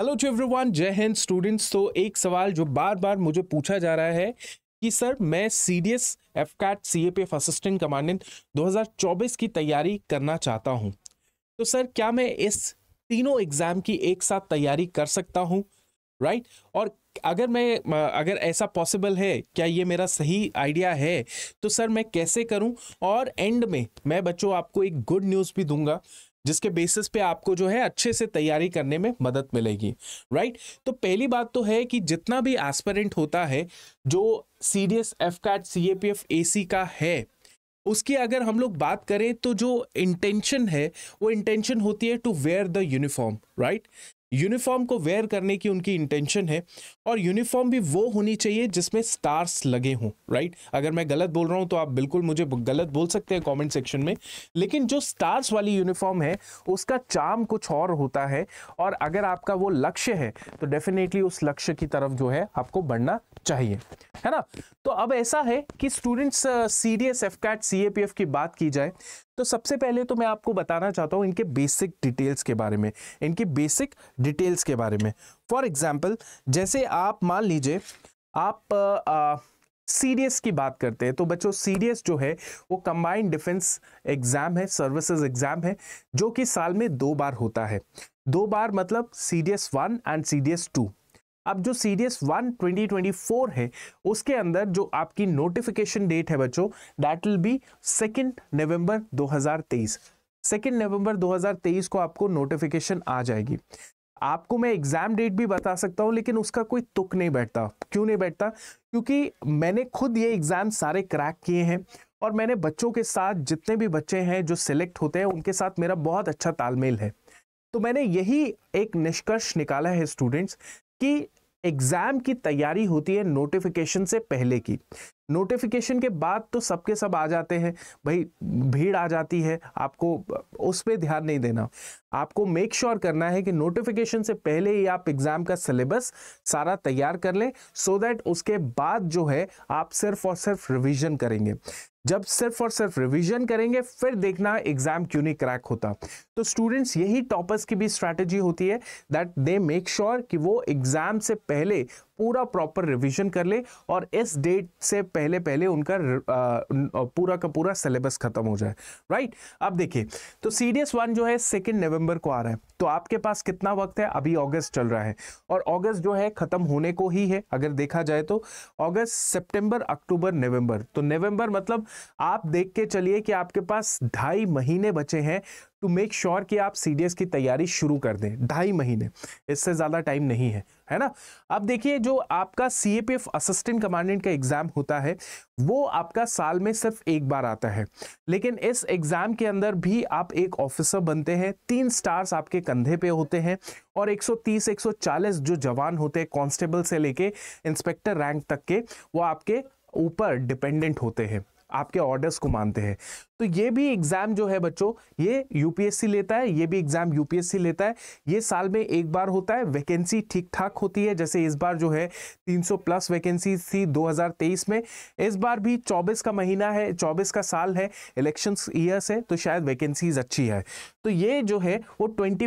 Hello to everyone जय Hind students तो एक सवाल जो बार बार मुझे पूछा जा रहा है कि सर मैं C D S F CAT C A P F assistant commandant 2024 की तैयारी करना चाहता हूं तो सर क्या मैं इस तीनों एग्ज़ाम की एक साथ तैयारी कर सकता हूं राइट right? और अगर मैं अगर ऐसा पॉसिबल है क्या ये मेरा सही आइडिया है तो सर मैं कैसे करूं और एंड में मैं बच्चों आपको एक गुड न्यूज़ भी दूंगा जिसके बेसिस पे आपको जो है अच्छे से तैयारी करने में मदद मिलेगी राइट तो पहली बात तो है कि जितना भी एस्परेंट होता है जो C D S F CAT C A P F A C का है उसकी अगर हम लोग बात करें तो जो इंटेंशन है वो इंटेंशन होती है to wear the uniform right uniform को वेयर करने की उनकी इंटेंशन है और यूनिफॉर्म भी वो होनी चाहिए जिसमें स्टार्स लगे हों राइट अगर मैं गलत बोल रहा हूँ तो आप बिल्कुल मुझे गलत बोल सकते हैं कमेंट सेक्शन में लेकिन जो स्टार्स वाली यूनिफॉर्म है उसका चाम कुछ और होता है और अगर आपका वो लक्ष्य है तो डेफिनेटली उस लक्ष्य की तरफ जो है आपको बढ़ना चाहिए है ना तो अब ऐसा है कि students C D S F CAT C A P F की बात की जाए तो सबसे पहले तो मैं आपको बताना चाहता हूँ इनके बेसिक डिटेल्स के बारे में इनके बेसिक डिटेल्स के बारे में फॉर एग्जाम्पल जैसे आप मान लीजिए आप आ, आ, सीडीएस की बात करते हैं तो बच्चों सीडीएस जो है वो कंबाइंड डिफेंस एग्ज़ाम है सर्विसेज एग्ज़ाम है जो कि साल में दो बार होता है दो बार मतलब C D S one and C D S two अब जो एस वन फोर है उसके अंदर जो आपकी नोटिफिकेशन डेट है बच्चों that will be second November 2023 second November 2023 को आपको नोटिफिकेशन आ जाएगी आपको मैं एग्जाम डेट भी बता सकता हूँ लेकिन उसका कोई तुक नहीं बैठता क्यों नहीं बैठता क्योंकि मैंने खुद ये एग्जाम सारे क्रैक किए हैं और मैंने बच्चों के साथ जितने भी बच्चे हैं जो सिलेक्ट होते हैं उनके साथ मेरा बहुत अच्छा तालमेल है तो मैंने यही एक निष्कर्ष निकाला है स्टूडेंट्स कि एग्ज़ाम की तैयारी होती है नोटिफिकेशन से पहले की नोटिफिकेशन के बाद तो सबके सब आ जाते हैं भाई भीड़ आ जाती है आपको उस पर ध्यान नहीं देना आपको मेक श्योर sure करना है कि नोटिफिकेशन से पहले ही आप एग्जाम का सिलेबस सारा तैयार कर लें सो so दैट उसके बाद जो है आप सिर्फ और सिर्फ रिवीजन करेंगे जब सिर्फ और सिर्फ रिवीजन करेंगे फिर देखना एग्जाम क्यों नहीं क्रैक होता तो स्टूडेंट्स यही टॉपर्स की भी स्ट्रैटेजी होती है दैट दे मेक श्योर कि वो एग्जाम से पहले पूरा प्रॉपर रिविजन कर ले और इस डेट से पहले पहले उनका पूरा का पूरा सिलेबस खत्म हो जाए राइट अब देखिए तो सी डी जो है सेकेंड नवंबर को आ रहा है तो आपके पास कितना वक्त है अभी अगस्त चल रहा है और अगस्त जो है खत्म होने को ही है अगर देखा जाए तो अगस्त सितंबर अक्टूबर नवंबर तो नवंबर मतलब आप देख के चलिए कि आपके पास ढाई महीने बचे हैं टू मेक श्योर कि आप सी की तैयारी शुरू कर दें ढाई महीने इससे ज़्यादा टाइम नहीं है है ना अब देखिए जो आपका C A P F assistant commandant का एग्ज़ाम होता है वो आपका साल में सिर्फ एक बार आता है लेकिन इस एग्ज़ाम के अंदर भी आप एक ऑफिसर बनते हैं तीन स्टार्स आपके कंधे पे होते हैं और 130 140 जो जवान होते हैं कांस्टेबल से लेके इंस्पेक्टर रैंक तक के वो आपके ऊपर डिपेंडेंट होते हैं आपके ऑर्डर्स को मानते हैं तो ये भी एग्ज़ाम जो है बच्चों ये यूपीएससी लेता है ये भी एग्ज़ाम यूपीएससी लेता है ये साल में एक बार होता है वैकेंसी ठीक ठाक होती है जैसे इस बार जो है 300 प्लस वैकेंसी थी 2023 में इस बार भी 24 का महीना है 24 का साल है इलेक्शन ईयर्स है तो शायद वैकेंसीज अच्छी है तो ये जो है वो ट्वेंटी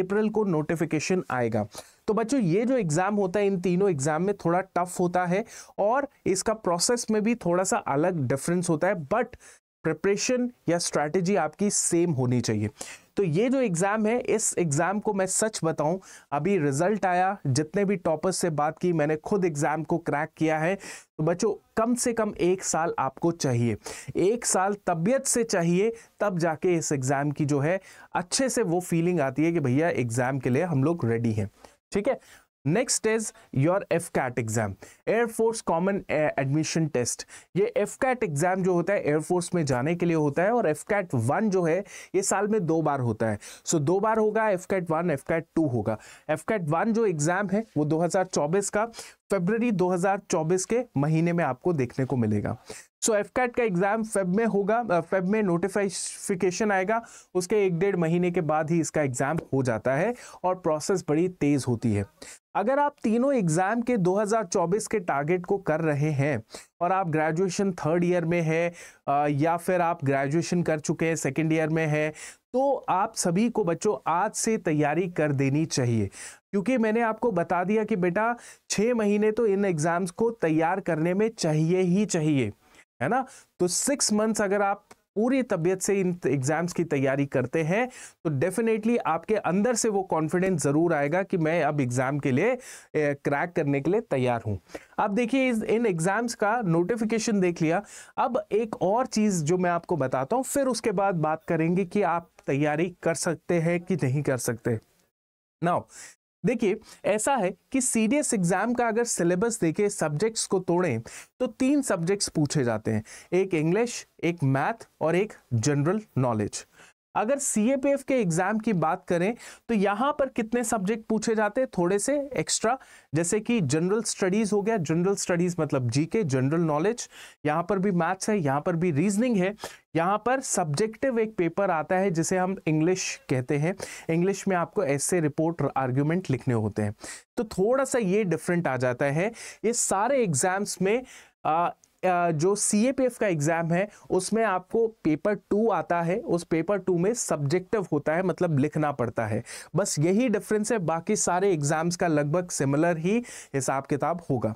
अप्रैल को नोटिफिकेशन आएगा तो बच्चों ये जो एग्ज़ाम होता है इन तीनों एग्ज़ाम में थोड़ा टफ होता है और इसका प्रोसेस में भी थोड़ा सा अलग डिफरेंस होता है बट प्रिपरेशन या स्ट्रैटेजी आपकी सेम होनी चाहिए तो ये जो एग्ज़ाम है इस एग्ज़ाम को मैं सच बताऊं अभी रिजल्ट आया जितने भी टॉपर्स से बात की मैंने खुद एग्ज़ाम को क्रैक किया है तो बच्चों कम से कम एक साल आपको चाहिए एक साल तबीयत से चाहिए तब जाके इस एग्ज़ाम की जो है अच्छे से वो फीलिंग आती है कि भैया एग्ज़ाम के लिए हम लोग रेडी हैं ठीक है next is your F CAT exam air force common admission test ये एफ कैट एग्जाम जो होता है एयरफोर्स में जाने के लिए होता है और एफ कैट वन जो है ये साल में दो बार होता है सो so, दो बार होगा F CAT one F CAT two होगा एफ कैट वन जो एग्जाम है वो 2024 का फेबररी 2024 के महीने में आपको देखने को मिलेगा सो so, कैट का एग्ज़ाम फेब में होगा फेब में नोटिफिकेशन आएगा उसके एक डेढ़ महीने के बाद ही इसका एग्ज़ाम हो जाता है और प्रोसेस बड़ी तेज़ होती है अगर आप तीनों एग्ज़ाम के 2024 के टारगेट को कर रहे हैं और आप ग्रेजुएशन थर्ड ईयर में है या फिर आप ग्रेजुएशन कर चुके हैं सेकेंड ईयर में है तो आप सभी को बच्चों आज से तैयारी कर देनी चाहिए क्योंकि मैंने आपको बता दिया कि बेटा छः महीने तो इन एग्ज़ाम्स को तैयार करने में चाहिए ही चाहिए है ना तो सिक्स मंथ्स अगर आप पूरी तबीयत से इन एग्ज़ाम्स की तैयारी करते हैं तो डेफिनेटली आपके अंदर से वो कॉन्फिडेंस ज़रूर आएगा कि मैं अब एग्ज़ाम के लिए क्रैक करने के लिए तैयार हूं अब देखिए इस इन एग्ज़ाम्स का नोटिफिकेशन देख लिया अब एक और चीज़ जो मैं आपको बताता हूँ फिर उसके बाद बात करेंगे कि आप तैयारी कर सकते हैं कि नहीं कर सकते नाउ देखिए ऐसा है कि सीडीएस एग्जाम का अगर सिलेबस देखे सब्जेक्ट्स को तोड़ें तो तीन सब्जेक्ट्स पूछे जाते हैं एक इंग्लिश एक मैथ और एक जनरल नॉलेज अगर सी के एग्जाम की बात करें तो यहाँ पर कितने सब्जेक्ट पूछे जाते हैं थोड़े से एक्स्ट्रा जैसे कि जनरल स्टडीज हो गया जनरल स्टडीज मतलब जीके जनरल नॉलेज यहाँ पर भी मैथ्स है यहाँ पर भी रीजनिंग है यहाँ पर सब्जेक्टिव एक पेपर आता है जिसे हम इंग्लिश कहते हैं इंग्लिश में आपको ऐसे रिपोर्ट आर्ग्यूमेंट लिखने होते हैं तो थोड़ा सा ये डिफरेंट आ जाता है ये सारे एग्जाम्स में जो सी का एग्ज़ाम है उसमें आपको पेपर टू आता है उस पेपर टू में सब्जेक्टिव होता है मतलब लिखना पड़ता है बस यही डिफरेंस है बाकी सारे एग्ज़ाम्स का लगभग सिमिलर ही हिसाब किताब होगा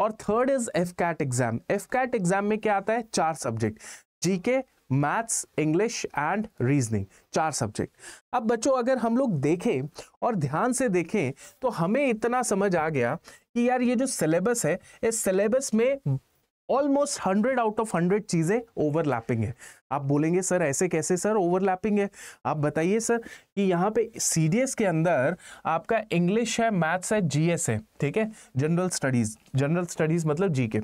और third is F CAT exam F CAT exam में क्या आता है चार subject G K maths English and reasoning चार सब्जेक्ट अब बच्चों अगर हम लोग देखें और ध्यान से देखें तो हमें इतना समझ आ गया कि यार ये जो सिलेबस है इस सिलेबस में almost hundred out of hundred चीज़ें ओवरलैपिंग है आप बोलेंगे सर ऐसे कैसे सर ओवरलैपिंग है आप बताइए सर कि यहाँ पे सी के अंदर आपका इंग्लिश है मैथ्स है जी है ठीक है जनरल स्टडीज़ जनरल स्टडीज़ मतलब जी के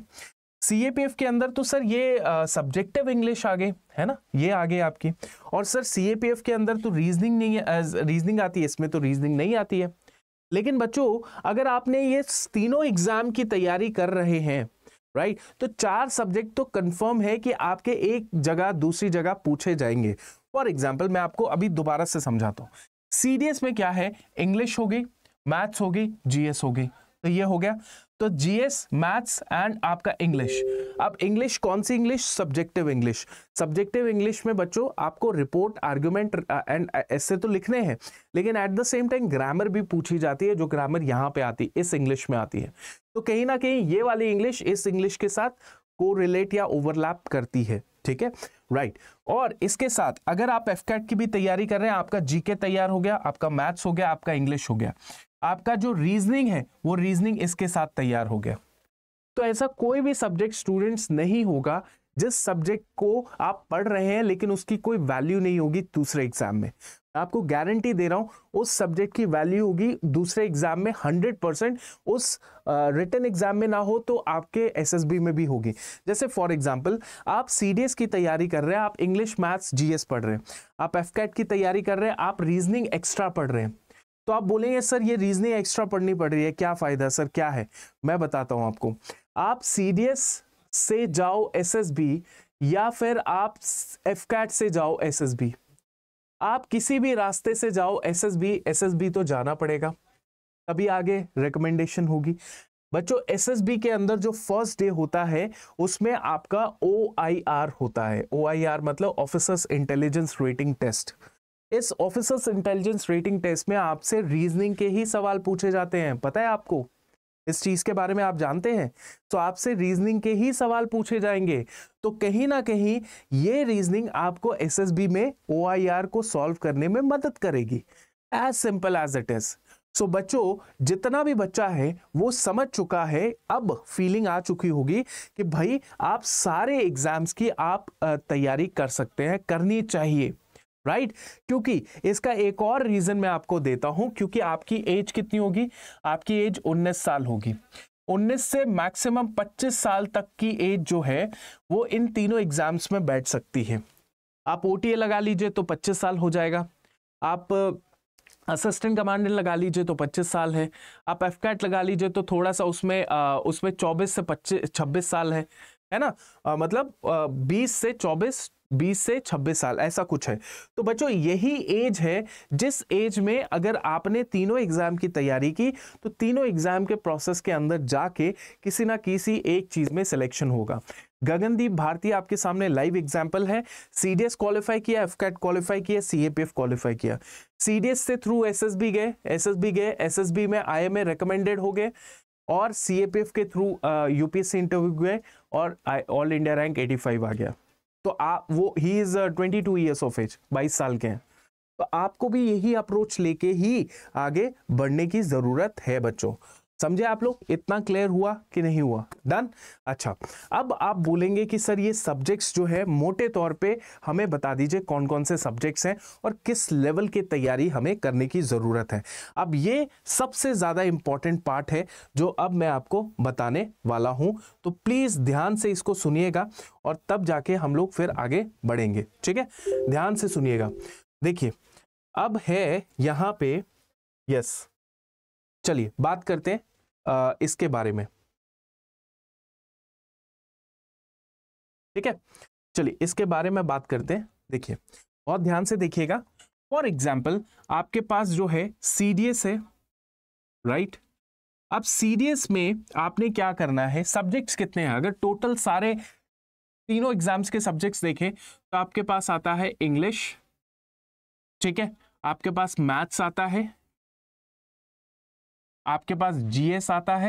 सीएपीएफ के अंदर तो सर ये सब्जेक्टिव इंग्लिश आ गए है ना ये आ गए आपकी और सर सीएपीएफ के अंदर तो रीजनिंग नहीं है रीजनिंग आती है इसमें तो रीजनिंग नहीं आती है लेकिन बच्चों अगर आपने ये तीनों एग्ज़ाम की तैयारी कर रहे हैं राइट तो चार सब्जेक्ट तो कंफर्म है कि आपके एक जगह दूसरी जगह पूछे जाएंगे फॉर एग्जाम्पल मैं आपको अभी दोबारा से समझाता हूँ सीडीएस में क्या है इंग्लिश होगी मैथ्स होगी जीएस होगी तो ये हो गया तो जीएस मैथ्स एंड आपका इंग्लिश अब इंग्लिश कौन सी English subjective English subjective English में बच्चों आपको रिपोर्ट आर्ग्यूमेंट एंड ऐसे तो लिखने हैं लेकिन at the same time grammar भी पूछी जाती है जो ग्रामर यहाँ पे आती है इस इंग्लिश में आती है तो कहीं ना कहीं ये वाली इंग्लिश इस इंग्लिश के साथ को रिलेट या ओवरलैप करती है ठीक है राइट और इसके साथ अगर आप एफ की भी तैयारी कर रहे हैं आपका जीके तैयार हो गया आपका मैथ्स हो गया आपका इंग्लिश हो गया आपका जो रीजनिंग है वो रीजनिंग इसके साथ तैयार हो गया तो ऐसा कोई भी सब्जेक्ट स्टूडेंट्स नहीं होगा जिस सब्जेक्ट को आप पढ़ रहे हैं लेकिन उसकी कोई वैल्यू नहीं होगी दूसरे एग्जाम में आपको गारंटी दे रहा हूँ उस सब्जेक्ट की वैल्यू होगी दूसरे एग्जाम में हंड्रेड परसेंट उस रिटर्न एग्जाम में ना हो तो आपके एसएसबी में भी होगी जैसे फॉर एग्जाम्पल आप सीडीएस की तैयारी कर रहे हैं आप इंग्लिश मैथ्स जीएस पढ़ रहे हैं आप एफकेट की तैयारी कर रहे हैं आप रीजनिंग एक्स्ट्रा पढ़ रहे हैं तो आप बोलेंगे सर ये रीजनिंग एक्स्ट्रा पढ़नी पड़ रही है क्या फ़ायदा सर क्या है मैं बताता हूँ आपको आप सी से जाओ एस या फिर आप एफ से जाओ एस आप किसी भी रास्ते से जाओ एसएसबी एसएसबी तो जाना पड़ेगा तभी आगे रिकमेंडेशन होगी बच्चों एसएसबी के अंदर जो फर्स्ट डे होता है उसमें आपका ओआईआर होता है ओआईआर मतलब ऑफिसर्स इंटेलिजेंस रेटिंग टेस्ट इस ऑफिसर्स इंटेलिजेंस रेटिंग टेस्ट में आपसे रीजनिंग के ही सवाल पूछे जाते हैं पता है आपको इस चीज़ के बारे में आप जानते हैं तो आपसे रीजनिंग के ही सवाल पूछे जाएंगे तो कहीं ना कहीं ये रीजनिंग आपको एसएसबी में ओआईआर को सॉल्व करने में मदद करेगी as simple as it is so बच्चों जितना भी बच्चा है वो समझ चुका है अब फीलिंग आ चुकी होगी कि भाई आप सारे एग्जाम्स की आप तैयारी कर सकते हैं करनी चाहिए राइट क्योंकि इसका एक और रीज़न मैं आपको देता हूं क्योंकि आपकी एज कितनी होगी आपकी एज 19 साल होगी 19 से मैक्सिमम 25 साल तक की एज जो है वो इन तीनों एग्जाम्स में बैठ सकती है आप ओ लगा लीजिए तो 25 साल हो जाएगा आप असिस्टेंट uh, कमांडेंट लगा लीजिए तो 25 साल है आप एफ लगा लीजिए तो थोड़ा सा उसमें आ, uh, उसमें 24 से 25 26 साल है है ना आ, uh, मतलब आ, 20 से 24 बीस से छब्बीस साल ऐसा कुछ है तो बच्चों यही एज है जिस एज में अगर आपने तीनों एग्जाम की तैयारी की तो तीनों एग्जाम के प्रोसेस के अंदर जाके किसी ना किसी एक चीज में सिलेक्शन होगा गगनदीप भारती आपके सामने लाइव एग्जाम्पल है सीडीएस क्वालिफाई किया कैट क्वालिफाई किया सीएपीएफ क्वालिफाई किया सीडीएस से थ्रू एसएसबी गए एसएसबी गए एसएसबी में आईएमए रिकमेंडेड हो गए और सीएपीएफ के थ्रू यूपीएससी इंटरव्यू गए और ऑल इंडिया रैंक 85 आ गया तो आप वो ही is twenty two years of age बाईस साल के हैं तो आपको भी यही अप्रोच लेके ही आगे बढ़ने की ज़रूरत है बच्चों समझे आप लोग इतना क्लियर हुआ कि नहीं हुआ डन अच्छा अब आप बोलेंगे कि सर ये सब्जेक्ट्स जो है मोटे तौर पे हमें बता दीजिए कौन कौन से सब्जेक्ट्स हैं और किस लेवल की तैयारी हमें करने की ज़रूरत है अब ये सबसे ज़्यादा इम्पॉर्टेंट पार्ट है जो अब मैं आपको बताने वाला हूँ तो प्लीज़ ध्यान से इसको सुनिएगा और तब जाके हम लोग फिर आगे बढ़ेंगे ठीक है ध्यान से सुनिएगा देखिए अब है यहाँ पे यस चलिए बात करते हैं आ, इसके बारे में ठीक है चलिए इसके बारे में बात करते हैं देखिए बहुत ध्यान से देखिएगा फॉर एग्जाम्पल आपके पास जो है सी डी एस है राइट अब सी डी एस में आपने क्या करना है सब्जेक्ट्स कितने हैं अगर टोटल सारे तीनों एग्जाम्स के सब्जेक्ट्स देखें तो आपके पास आता है इंग्लिश ठीक है आपके पास मैथ्स आता है आपके पास जीएस आता है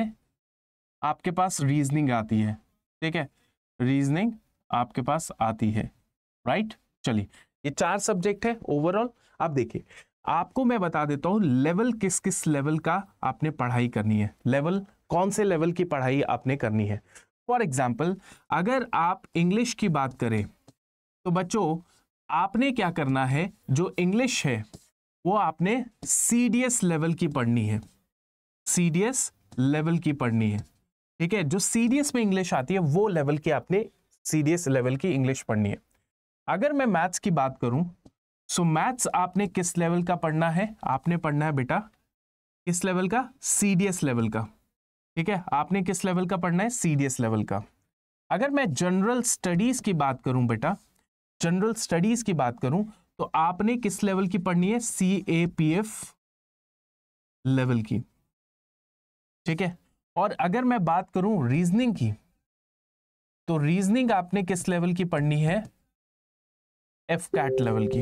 आपके पास रीजनिंग आती है ठीक है रीजनिंग आपके पास आती है राइट चलिए ये चार सब्जेक्ट है ओवरऑल आप देखिए आपको मैं बता देता हूं लेवल किस किस लेवल का आपने पढ़ाई करनी है लेवल कौन से लेवल की पढ़ाई आपने करनी है फॉर एग्जाम्पल अगर आप इंग्लिश की बात करें तो बच्चों आपने क्या करना है जो इंग्लिश है वो आपने सी डी एस लेवल की पढ़नी है सीडीएस लेवल की पढ़नी है ठीक है जो सीडीएस में इंग्लिश आती है वो लेवल की आपने सीडीएस लेवल की इंग्लिश पढ़नी है अगर मैं मैथ्स की बात करूं सो मैथ्स आपने किस लेवल का पढ़ना है आपने पढ़ना है बेटा किस लेवल का सीडीएस लेवल का ठीक है आपने किस लेवल का पढ़ना है सीडीएस लेवल का अगर मैं जनरल स्टडीज की बात करूं बेटा जनरल स्टडीज की बात करूं तो आपने किस लेवल की पढ़नी है C A P F level की ठीक है और अगर मैं बात करूं रीजनिंग की तो रीजनिंग आपने किस लेवल की पढ़नी है एफ कैट लेवल की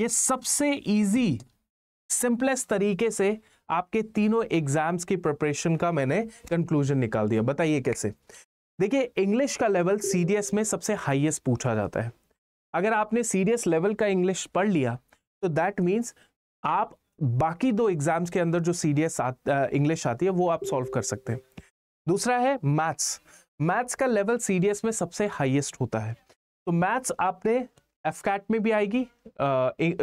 ये सबसे इजी सिंपलेस्ट तरीके से आपके तीनों एग्जाम्स की प्रिपरेशन का मैंने कंक्लूजन निकाल दिया बताइए कैसे देखिए इंग्लिश का लेवल सीडीएस में सबसे हाईएस्ट पूछा जाता है अगर आपने सीडीएस लेवल का इंग्लिश पढ़ लिया तो दैट मीन्स आप बाकी दो एग्जाम्स के अंदर जो सी डी एस इंग्लिश आती है वो आप सॉल्व कर सकते हैं दूसरा है मैथ्स मैथ्स का लेवल सी डी एस में सबसे हाईएस्ट होता है तो मैथ्स आपने एफ कैट में भी आएगी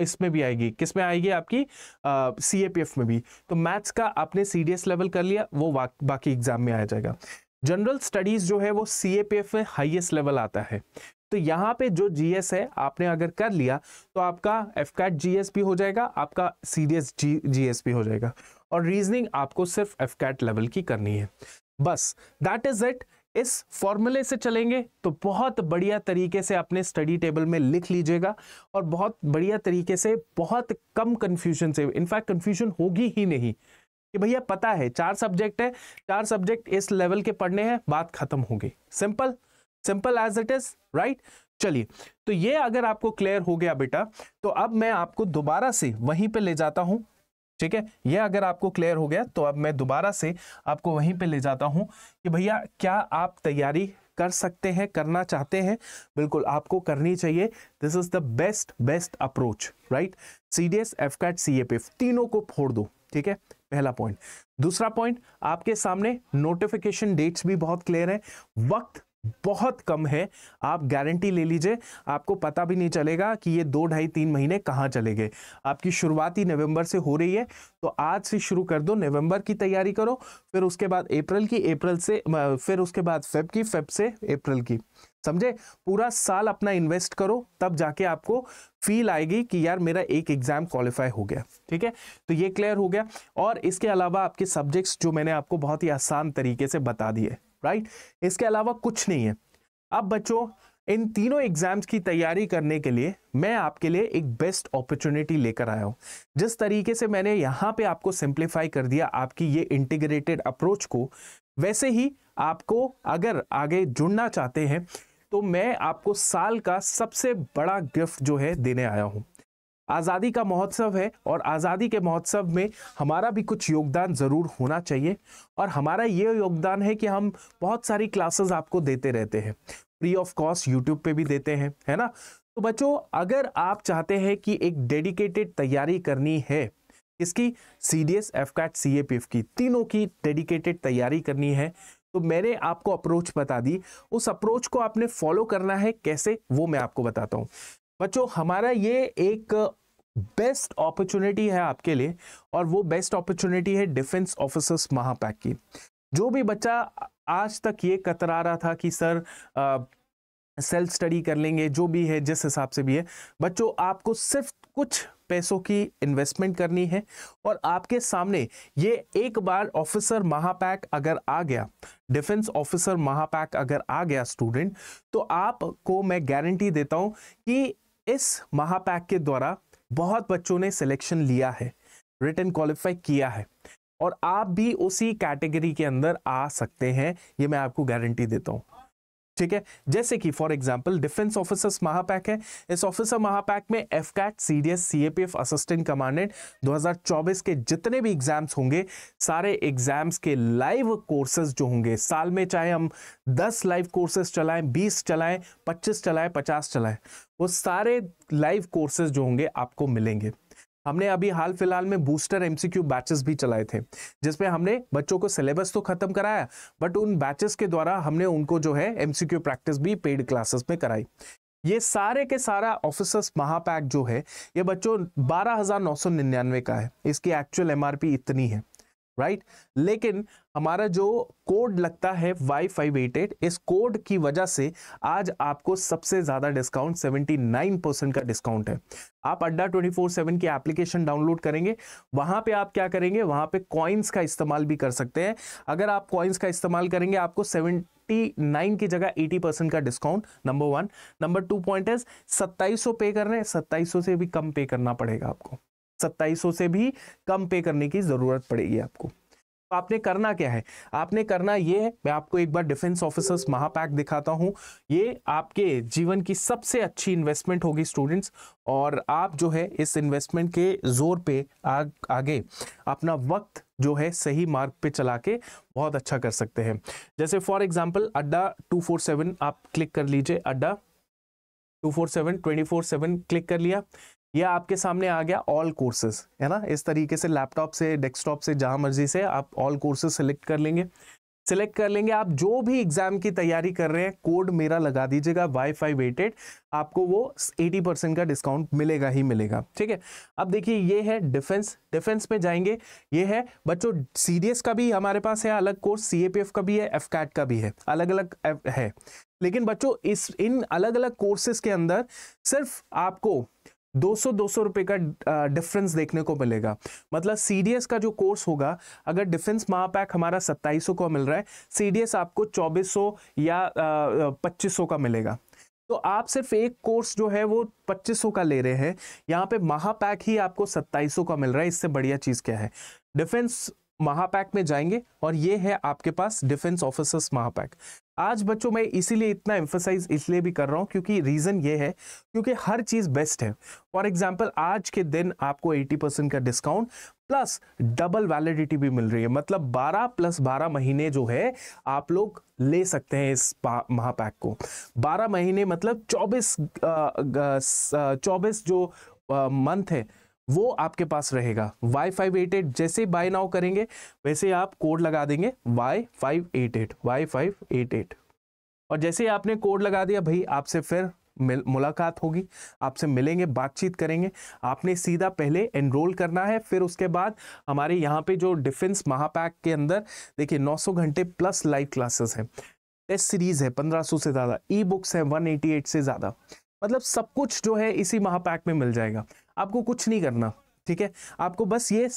इसमें भी आएगी किस में आएगी आपकी सी ए पी एफ में भी तो मैथ्स का आपने सी डी एस लेवल कर लिया वो बाकी एग्जाम में आ जाएगा जनरल स्टडीज़ जो है वो सी ए पी एफ में हाइएस्ट लेवल आता है तो यहाँ पे जो जीएस है आपने अगर कर लिया तो आपका एफ कैट जीएस भी हो जाएगा आपका सीरियस जी जीएस भी हो जाएगा और रीजनिंग आपको सिर्फ एफ कैट लेवल की करनी है बस दैट इज इट इस फॉर्मूले से चलेंगे तो बहुत बढ़िया तरीके से अपने स्टडी टेबल में लिख लीजिएगा और बहुत बढ़िया तरीके से बहुत कम कन्फ्यूजन से इनफैक्ट कन्फ्यूजन होगी ही नहीं कि भैया पता है चार सब्जेक्ट है चार सब्जेक्ट इस लेवल के पढ़ने हैं बात खत्म होगी simple simple as it is right चलिए तो ये अगर आपको क्लियर हो गया बेटा तो अब मैं आपको दोबारा से वहीं पे ले जाता हूं ठीक है ये अगर आपको क्लियर हो गया तो अब मैं दोबारा से आपको वहीं पे ले जाता हूं कि भैया क्या आप तैयारी कर सकते हैं करना चाहते हैं बिल्कुल आपको करनी चाहिए this is the best best approach right C D S F CAT C A P तीनों को फोड़ दो ठीक है पहला पॉइंट दूसरा पॉइंट आपके सामने नोटिफिकेशन डेट्स भी बहुत क्लियर है वक्त बहुत कम है आप गारंटी ले लीजिए आपको पता भी नहीं चलेगा कि ये दो ढाई तीन महीने कहाँ चले गए आपकी शुरुआती नवंबर से हो रही है तो आज से शुरू कर दो नवंबर की तैयारी करो फिर उसके बाद अप्रैल की अप्रैल से फिर उसके बाद फेब की फेब से अप्रैल की समझे पूरा साल अपना इन्वेस्ट करो तब जाके आपको फील आएगी कि यार मेरा एक एग्जाम क्वालिफाई हो गया ठीक है तो ये क्लियर हो गया और इसके अलावा आपके सब्जेक्ट्स जो मैंने आपको बहुत ही आसान तरीके से बता दिए राइट इसके अलावा कुछ नहीं है अब बच्चों इन तीनों एग्जाम्स की तैयारी करने के लिए मैं आपके लिए एक बेस्ट अपॉर्चुनिटी लेकर आया हूँ जिस तरीके से मैंने यहाँ पे आपको सिंप्लीफाई कर दिया आपकी ये इंटीग्रेटेड अप्रोच को वैसे ही आपको अगर आगे जुड़ना चाहते हैं तो मैं आपको साल का सबसे बड़ा गिफ्ट जो है देने आया हूँ आज़ादी का महोत्सव है और आज़ादी के महोत्सव में हमारा भी कुछ योगदान ज़रूर होना चाहिए और हमारा ये योगदान है कि हम बहुत सारी क्लासेस आपको देते रहते हैं फ्री ऑफ कॉस्ट यूट्यूब पे भी देते हैं है ना तो बच्चों अगर आप चाहते हैं कि एक डेडिकेटेड तैयारी करनी है इसकी C D S F CAT C A P F की तीनों की डेडिकेटेड तैयारी करनी है तो मैंने आपको अप्रोच बता दी उस अप्रोच को आपने फॉलो करना है कैसे वो मैं आपको बताता हूँ बच्चों हमारा ये एक बेस्ट अपॉर्चुनिटी है आपके लिए और वो बेस्ट अपॉर्चुनिटी है डिफेंस ऑफिसर्स महापैक की जो भी बच्चा आज तक ये कतरा रहा था कि सर सेल्फ स्टडी कर लेंगे जो भी है जिस हिसाब से भी है बच्चों आपको सिर्फ कुछ पैसों की इन्वेस्टमेंट करनी है और आपके सामने ये एक बार ऑफिसर महापैक अगर आ गया डिफेंस ऑफिसर महापैक अगर आ गया स्टूडेंट तो आपको मैं गारंटी देता हूँ कि इस महापैक के द्वारा बहुत बच्चों ने सिलेक्शन लिया है रिटर्न क्वालिफाई किया है और आप भी उसी कैटेगरी के अंदर आ सकते हैं ये मैं आपको गारंटी देता हूँ ठीक है जैसे कि for example defence officers Mahapack है इस ऑफिसर महापैक में F CAT C D S C A P F assistant commandant 2024 के जितने भी एग्जाम्स होंगे सारे एग्जाम्स के लाइव कोर्सेज जो होंगे साल में चाहे हम 10 लाइव कोर्सेज चलाएं 20 चलाएं 25 चलाएं 50 चलाएं वो सारे लाइव कोर्सेज जो होंगे आपको मिलेंगे हमने अभी हाल फिलहाल में बूस्टर एमसीक्यू बैचेस भी चलाए थे जिसमें हमने बच्चों को सिलेबस तो खत्म कराया बट उन बैचेस के द्वारा हमने उनको जो है एमसीक्यू प्रैक्टिस भी पेड क्लासेस में कराई ये सारे के सारा ऑफिसर्स महापैक जो है ये बच्चों बारह हजार नौ सौ निन्यानवे का है इसकी एक्चुअल एमआरपी इतनी है राइट लेकिन हमारा जो कोड लगता है वाई फाइव एट एट इस कोड की वजह से आज आपको सबसे ज़्यादा डिस्काउंट 79 परसेंट का डिस्काउंट है आप अड्डा 24/7 की एप्लीकेशन डाउनलोड करेंगे वहां पे आप क्या करेंगे वहां पे कॉइन्स का इस्तेमाल भी कर सकते हैं अगर आप कॉइन्स का इस्तेमाल करेंगे आपको 79 की जगह 80 परसेंट का discount number one number two point है सत्ताईस पे कर रहे हैं सत्ताईस से भी कम पे करना पड़ेगा आपको सत्ताईस से भी कम पे करने की ज़रूरत पड़ेगी आपको तो आपने करना क्या है आपने करना ये है मैं आपको एक बार डिफेंस ऑफिसर्स महापैक दिखाता हूँ ये आपके जीवन की सबसे अच्छी इन्वेस्टमेंट होगी स्टूडेंट्स और आप जो है इस इन्वेस्टमेंट के जोर पे आ, आगे अपना वक्त जो है सही मार्ग पे चला के बहुत अच्छा कर सकते हैं जैसे फॉर एग्जाम्पल अड्डा 247 आप क्लिक कर लीजिए अड्डा टू फोर क्लिक कर लिया ये आपके सामने आ गया ऑल कोर्सेज है ना इस तरीके से लैपटॉप से डेस्कटॉप से जहाँ मर्जी से आप ऑल कोर्सेज सेलेक्ट कर लेंगे सेलेक्ट कर लेंगे आप जो भी एग्जाम की तैयारी कर रहे हैं कोड मेरा लगा दीजिएगा वाई फाई वेटेड आपको वो 80 परसेंट का डिस्काउंट मिलेगा ही मिलेगा ठीक है अब देखिए ये है डिफेंस डिफेंस में जाएंगे ये है बच्चों सीडीएस का भी हमारे पास है अलग कोर्स सीएपीएफ का भी है एफ का भी है अलग अलग है लेकिन बच्चों इस इन अलग अलग कोर्सेज के अंदर सिर्फ आपको 200 200 रुपए का डिफरेंस देखने को मिलेगा मतलब सीडीएस का जो कोर्स होगा अगर डिफेंस महापैक हमारा 2700 का मिल रहा है सीडीएस आपको 2400 या पच्चीस सौ का मिलेगा तो आप सिर्फ एक कोर्स जो है वो 2500 का ले रहे हैं यहाँ पे महापैक ही आपको 2700 का मिल रहा है इससे बढ़िया चीज़ क्या है डिफेंस महापैक में जाएंगे और ये है आपके पास डिफेंस ऑफिसर्स महापैक आज बच्चों मैं इसीलिए इतना एम्फोसाइज इसलिए भी कर रहा हूँ क्योंकि रीज़न ये है क्योंकि हर चीज़ बेस्ट है फॉर एग्जाम्पल आज के दिन आपको 80 परसेंट का डिस्काउंट प्लस डबल वैलिडिटी भी मिल रही है मतलब 12 प्लस 12 महीने जो है आप लोग ले सकते हैं इस महापैक को 12 महीने मतलब 24 चौबीस जो मंथ है वो आपके पास रहेगा वाई फाइव एट एट जैसे बाय नाउ करेंगे वैसे आप कोड लगा देंगे Y five eight eight Y five eight eight और जैसे आपने कोड लगा दिया भाई आपसे फिर मिल मुलाकात होगी आपसे मिलेंगे बातचीत करेंगे आपने सीधा पहले एनरोल करना है फिर उसके बाद हमारे यहाँ पे जो डिफेंस महापैक के अंदर देखिए 900 घंटे प्लस लाइव क्लासेस हैं टेस्ट सीरीज है 1500 से ज़्यादा ई बुक्स हैं 188 से ज़्यादा मतलब सब कुछ जो है इसी महापैक में मिल जाएगा आपको कुछ नहीं करना ठीक है आपको बस ये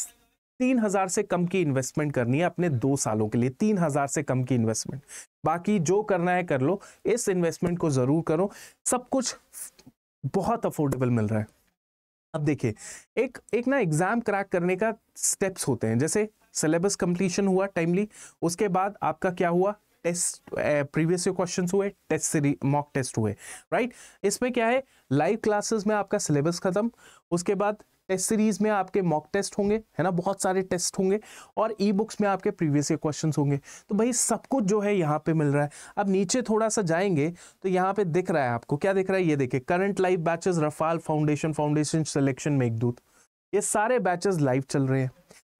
तीन हजार से कम की इन्वेस्टमेंट करनी है अपने दो सालों के लिए तीन हजार से कम की इन्वेस्टमेंट बाकी जो करना है कर लो इस इन्वेस्टमेंट को जरूर करो सब कुछ बहुत अफोर्डेबल मिल रहा है अब देखिए एक एक ना एग्जाम क्रैक करने का स्टेप्स होते हैं जैसे सिलेबस कंप्लीशन हुआ टाइमली उसके बाद आपका क्या हुआ टेस्ट प्रीवियस क्वेश्चन हुए टेस्ट सीरीज मॉक टेस्ट हुए राइट इसमें क्या है लाइव क्लासेस में आपका सिलेबस खत्म उसके बाद टेस्ट सीरीज में आपके मॉक टेस्ट होंगे है ना बहुत सारे टेस्ट होंगे और ई e बुक्स में आपके प्रीवियस ईयर क्वेश्चन होंगे तो भाई सब कुछ जो है यहाँ पे मिल रहा है अब नीचे थोड़ा सा जाएंगे तो यहाँ पे दिख रहा है आपको क्या दिख रहा है ये देखिए current live batches Rafale foundation foundation selection Meghdoot ये सारे बैचेस लाइव चल रहे हैं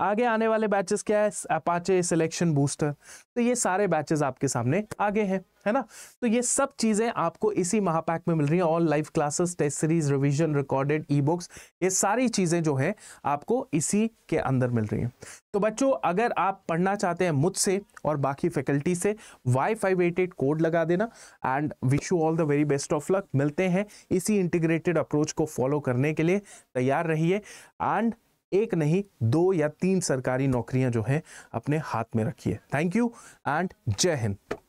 आगे आने वाले बैचेस क्या है अपाचे सिलेक्शन बूस्टर तो ये सारे बैचेस आपके सामने आगे हैं है ना तो ये सब चीज़ें आपको इसी महापैक में मिल रही हैं all live classes test series revision recorded e books ये सारी चीज़ें जो है आपको इसी के अंदर मिल रही हैं तो बच्चों अगर आप पढ़ना चाहते हैं मुझसे और बाकी फैकल्टी से Y five eight eight code लगा देना and wish you all the very best of luck मिलते हैं इसी इंटीग्रेटेड अप्रोच को फॉलो करने के लिए तैयार रहिए एंड एक नहीं दो या तीन सरकारी नौकरियां जो हैं अपने हाथ में रखिए थैंक यू एंड जय हिंद